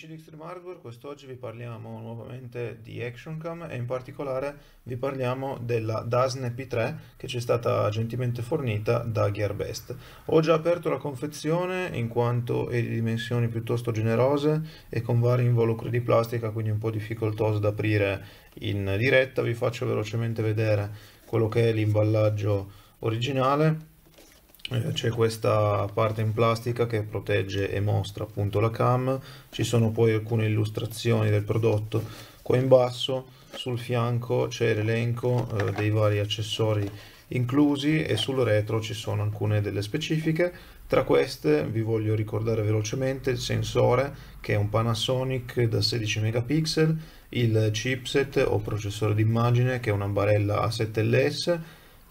Amici di Xtreme Hardware, quest'oggi vi parliamo nuovamente di ActionCam e in particolare vi parliamo della DASNE P3 che ci è stata gentilmente fornita da GearBest. Ho già aperto la confezione in quanto è di dimensioni piuttosto generose e con vari involucri di plastica, quindi un po' difficoltoso da aprire in diretta. Vi faccio velocemente vedere quello che è l'imballaggio originale eh, c'è questa parte in plastica che protegge e mostra appunto la cam ci sono poi alcune illustrazioni del prodotto qua in basso sul fianco c'è l'elenco eh, dei vari accessori inclusi e sul retro ci sono alcune delle specifiche tra queste vi voglio ricordare velocemente il sensore che è un Panasonic da 16 megapixel il chipset o processore d'immagine che è una barella A7LS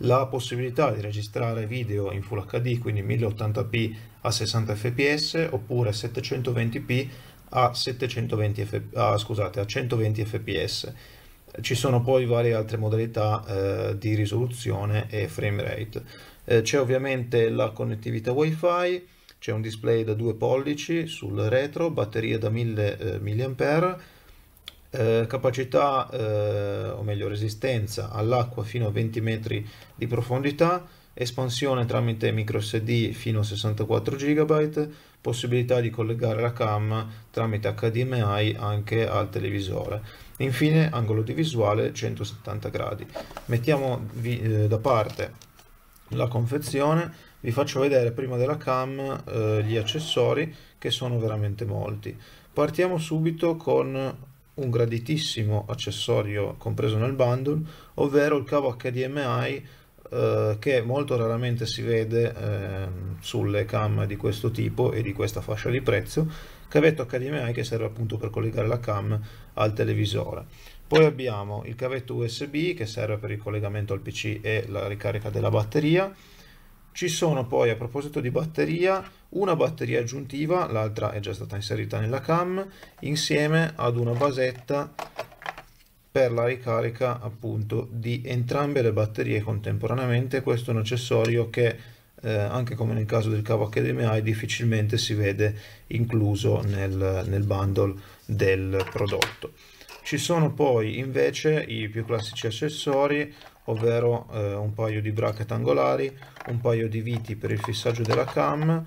la possibilità di registrare video in Full HD, quindi 1080p a 60 fps oppure 720p a, 720 F... ah, scusate, a 120 fps. Ci sono poi varie altre modalità eh, di risoluzione e frame rate. Eh, c'è ovviamente la connettività WiFi, c'è un display da 2 pollici sul retro, batteria da 1000 eh, mAh eh, capacità, eh, o meglio resistenza all'acqua fino a 20 metri di profondità, espansione tramite micro sd fino a 64 GB, possibilità di collegare la cam tramite HDMI anche al televisore. Infine angolo di visuale 170 gradi. Mettiamo eh, da parte la confezione, vi faccio vedere prima della cam eh, gli accessori che sono veramente molti. Partiamo subito con un graditissimo accessorio compreso nel bundle, ovvero il cavo HDMI eh, che molto raramente si vede eh, sulle cam di questo tipo e di questa fascia di prezzo, cavetto HDMI che serve appunto per collegare la cam al televisore. Poi abbiamo il cavetto USB che serve per il collegamento al PC e la ricarica della batteria, ci sono poi, a proposito di batteria, una batteria aggiuntiva, l'altra è già stata inserita nella cam, insieme ad una basetta per la ricarica appunto di entrambe le batterie contemporaneamente. Questo è un accessorio che eh, anche come nel caso del cavo HDMI difficilmente si vede incluso nel, nel bundle del prodotto. Ci sono poi invece i più classici accessori, ovvero eh, un paio di bracket angolari, un paio di viti per il fissaggio della cam,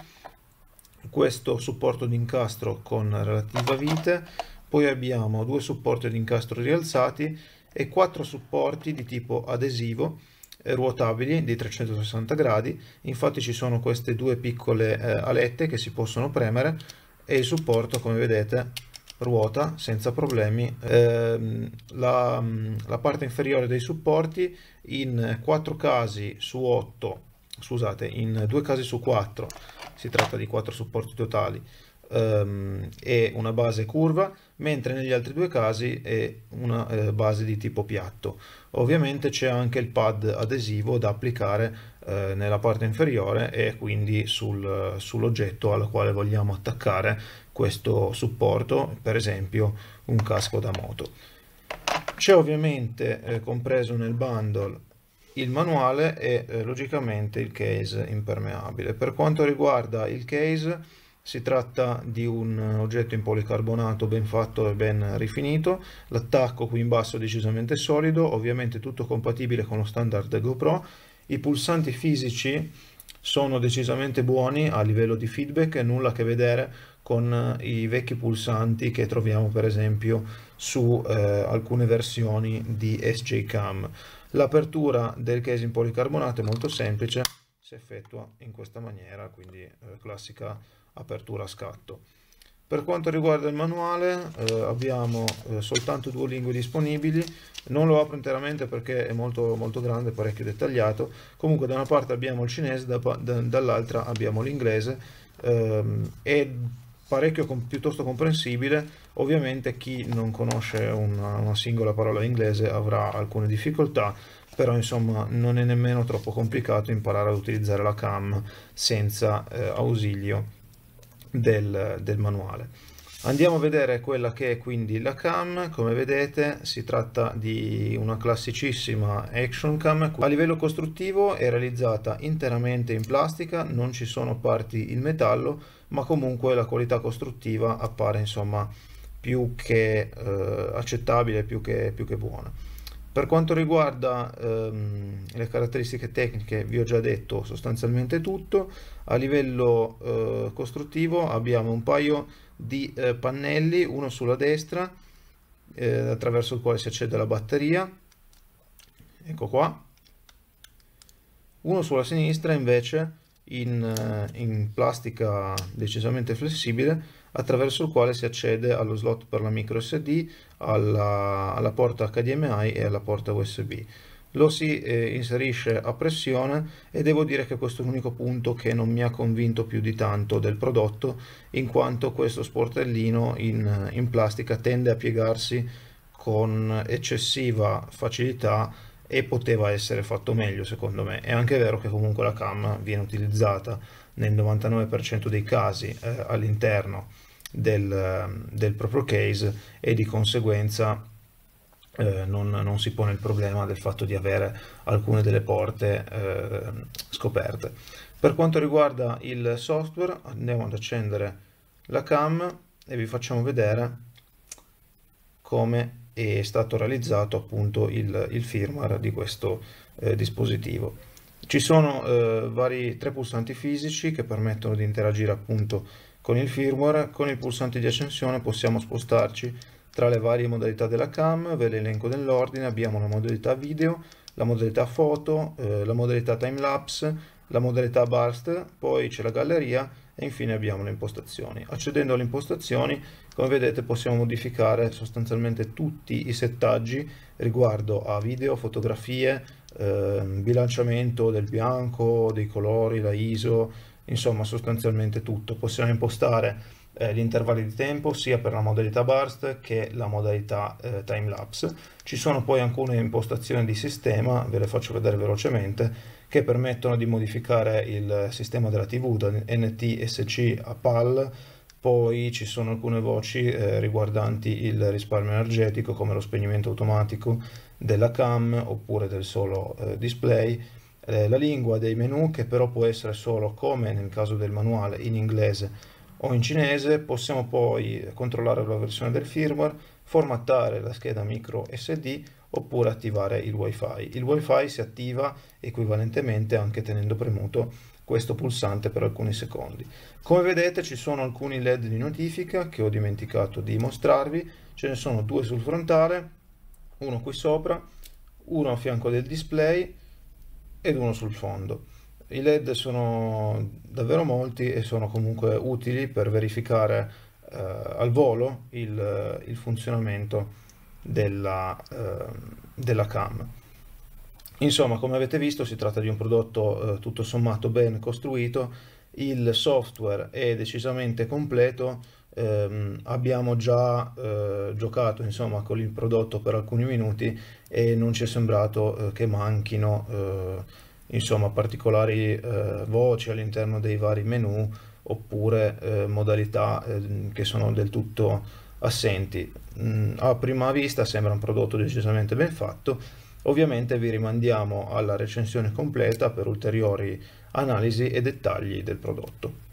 questo supporto di incastro con relativa vite, poi abbiamo due supporti di incastro rialzati e quattro supporti di tipo adesivo eh, ruotabili di 360 gradi infatti ci sono queste due piccole eh, alette che si possono premere e il supporto come vedete ruota senza problemi eh, la, la, parte inferiore dei supporti in 4 casi su 8 scusate in 2 casi su 4 si tratta di 4 supporti totali ehm, è una base curva mentre negli altri due casi è una eh, base di tipo piatto ovviamente c'è anche il pad adesivo da applicare eh, nella parte inferiore e quindi sul, sull'oggetto al quale vogliamo attaccare questo supporto, per esempio un casco da moto. C'è ovviamente eh, compreso nel bundle il manuale e eh, logicamente il case impermeabile. Per quanto riguarda il case si tratta di un oggetto in policarbonato ben fatto e ben rifinito, l'attacco qui in basso è decisamente solido, ovviamente tutto compatibile con lo standard GoPro, i pulsanti fisici sono decisamente buoni a livello di feedback, e nulla a che vedere con eh, i vecchi pulsanti che troviamo per esempio su eh, alcune versioni di SJCAM. L'apertura del case in policarbonato è molto semplice, si effettua in questa maniera, quindi eh, classica apertura a scatto. Per quanto riguarda il manuale eh, abbiamo eh, soltanto due lingue disponibili, non lo apro interamente perché è molto, molto grande, parecchio dettagliato, comunque da una parte abbiamo il cinese, da, da, dall'altra abbiamo l'inglese ehm, e parecchio com piuttosto comprensibile, ovviamente chi non conosce una, una singola parola inglese avrà alcune difficoltà, però insomma non è nemmeno troppo complicato imparare ad utilizzare la cam senza eh, ausilio del, del manuale. Andiamo a vedere quella che è quindi la cam, come vedete si tratta di una classicissima action cam, a livello costruttivo è realizzata interamente in plastica, non ci sono parti in metallo, ma comunque la qualità costruttiva appare insomma più che eh, accettabile, più che, più che buona. Per quanto riguarda ehm, le caratteristiche tecniche vi ho già detto sostanzialmente tutto, a livello eh, costruttivo abbiamo un paio di eh, pannelli, uno sulla destra eh, attraverso il quale si accede alla batteria, ecco qua, uno sulla sinistra invece in, eh, in plastica decisamente flessibile attraverso il quale si accede allo slot per la micro SD, alla, alla porta HDMI e alla porta USB lo si eh, inserisce a pressione e devo dire che questo è l'unico punto che non mi ha convinto più di tanto del prodotto in quanto questo sportellino in, in plastica tende a piegarsi con eccessiva facilità e poteva essere fatto meglio secondo me è anche vero che comunque la cam viene utilizzata nel 99% dei casi eh, all'interno del, ehm, del, proprio case e di conseguenza eh, non, non, si pone il problema del fatto di avere alcune delle porte eh, scoperte. Per quanto riguarda il software andiamo ad accendere la cam e vi facciamo vedere come è stato realizzato appunto il, il firmware di questo eh, dispositivo. Ci sono eh, vari tre pulsanti fisici che permettono di interagire appunto con il firmware. Con il pulsante di accensione possiamo spostarci tra le varie modalità della cam, ve l'elenco elenco nell'ordine, abbiamo la modalità video, la modalità foto, eh, la modalità timelapse, la modalità burst, poi c'è la galleria e infine abbiamo le impostazioni. Accedendo alle impostazioni, come vedete, possiamo modificare sostanzialmente tutti i settaggi riguardo a video, fotografie, Ehm, bilanciamento del bianco, dei colori, la ISO, insomma sostanzialmente tutto. Possiamo impostare gli eh, intervalli di tempo sia per la modalità burst che la modalità eh, time lapse. Ci sono poi alcune impostazioni di sistema, ve le faccio vedere velocemente, che permettono di modificare il sistema della TV da NTSC a PAL, poi ci sono alcune voci eh, riguardanti il risparmio energetico come lo spegnimento automatico della cam oppure del solo eh, display, eh, la lingua dei menu che però può essere solo come nel caso del manuale in inglese o in cinese, possiamo poi controllare la versione del firmware, formattare la scheda micro SD oppure attivare il wifi. Il wifi si attiva equivalentemente anche tenendo premuto questo pulsante per alcuni secondi. Come vedete ci sono alcuni led di notifica che ho dimenticato di mostrarvi, ce ne sono due sul frontale uno qui sopra, uno a fianco del display ed uno sul fondo. I LED sono davvero molti e sono comunque utili per verificare eh, al volo il, il funzionamento della, eh, della cam. Insomma, come avete visto, si tratta di un prodotto eh, tutto sommato ben costruito, il software è decisamente completo, ehm, abbiamo già eh, giocato insomma, con il prodotto per alcuni minuti e non ci è sembrato eh, che manchino eh, insomma, particolari eh, voci all'interno dei vari menu oppure eh, modalità ehm, che sono del tutto assenti. Mm, a prima vista sembra un prodotto decisamente ben fatto, Ovviamente vi rimandiamo alla recensione completa per ulteriori analisi e dettagli del prodotto.